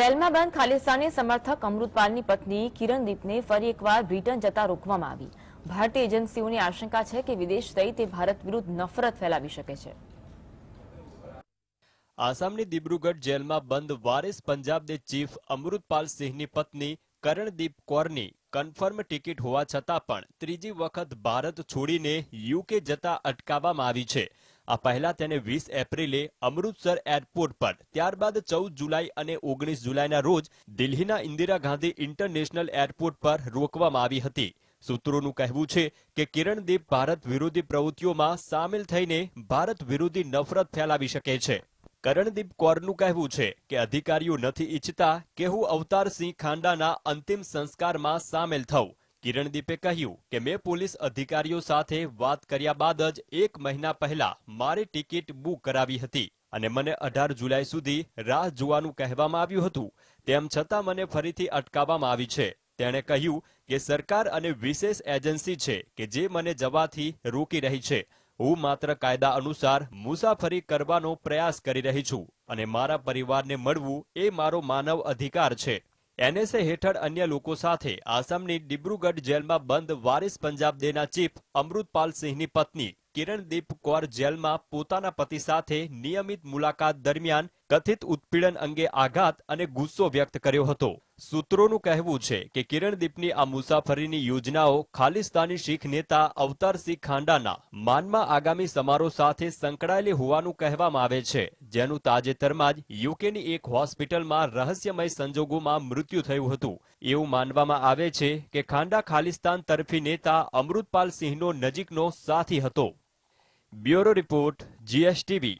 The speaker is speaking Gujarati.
જેલમાં બંધ ખાલિસ્તાની સમર્થક અમૃતપાલની પત્ની કિરણદીપને ફરી એકવાર બ્રિટન જતા રોકવામાં આવી ભારતીય એજન્સીઓની આશંકા છે કે વિદેશ થઈ તે ભારત વિરુદ્ધ નફરત ફેલાવી શકે છે આસામની દિબ્રુગઢ જેલમાં બંધ વારિસ પંજાબ દે ચીફ અમૃતપાલ સિંહની પત્ની કરણદીપ કૌરની કન્ફર્મ ટિકિટ હોવા છતાં પણ ત્રીજી વખત ભારત છોડીને યુકે જતા અટકાવવામાં આવી છે આ પહેલા તેને વીસ એપ્રિલે અમૃતસર એરપોર્ટ પર ત્યારબાદ ચૌદ જુલાઈ અને ઓગણીસ જુલાઈના રોજ દિલ્હીના ઇન્દિરા ગાંધી ઇન્ટરનેશનલ એરપોર્ટ પર રોકવામાં આવી હતી સૂત્રોનું કહેવું છે કે કિરણદીપ ભારત વિરોધી પ્રવૃત્તિઓમાં સામેલ થઈને ભારત વિરોધી નફરત ફેલાવી શકે છે કરણદીપ કૌરનું કહેવું છે કે અધિકારીઓ નથી ઈચ્છતા કે હું અવતારસિંહ ખાંડાના અંતિમ સંસ્કારમાં સામેલ થઉં કિરણદીપે કહ્યું કે મેં પોલીસ અધિકારીઓ સાથે વાત કર્યા બાદ જ એક મહિના પહેલા મારી ટિકિટ બુક કરાવી હતી અને મને અઢાર જુલાઈ સુધી રાહ જોવાનું કહેવામાં આવ્યું હતું તેમ છતાં મને ફરીથી અટકાવવામાં આવી છે તેણે કહ્યું કે સરકાર અને વિશેષ એજન્સી છે કે જે મને જવાથી રોકી રહી છે હું માત્ર કાયદા અનુસાર મુસાફરી કરવાનો પ્રયાસ કરી રહી છું અને મારા પરિવારને મળવું એ મારો માનવ અધિકાર છે એનએસએ હેઠળ અન્ય લોકો સાથે આસામની ડિબ્રુગઢ જેલમાં બંધ વારિસ પંજાબ દેના ચીફ અમૃતપાલસિંહની પત્ની કિરણદીપ કૌર જેલમાં પોતાના પતિ સાથે નિયમિત મુલાકાત દરમિયાન કથિત ઉત્પીડન અંગે આઘાત અને ગુસ્સો વ્યક્ત કર્યો હતો સૂત્રોનું કહેવું છે કે કિરણદીપની આ મુસાફરીની યોજનાઓ ખાલિસ્તાની શીખ નેતા અવતારસિંહ ખાંડાના માનમાં આગામી સમારોહ સાથે સંકળાયેલી હોવાનું કહેવામાં આવે છે જેનું તાજેતરમાં જ યુકેની એક હોસ્પિટલમાં રહસ્યમય સંજોગોમાં મૃત્યુ થયું હતું એવું માનવામાં આવે છે કે ખાંડા ખાલિસ્તાન તરફી નેતા અમૃતપાલ સિંહનો નજીકનો સાથી હતો બ્યુરો રિપોર્ટ જીએસટીવી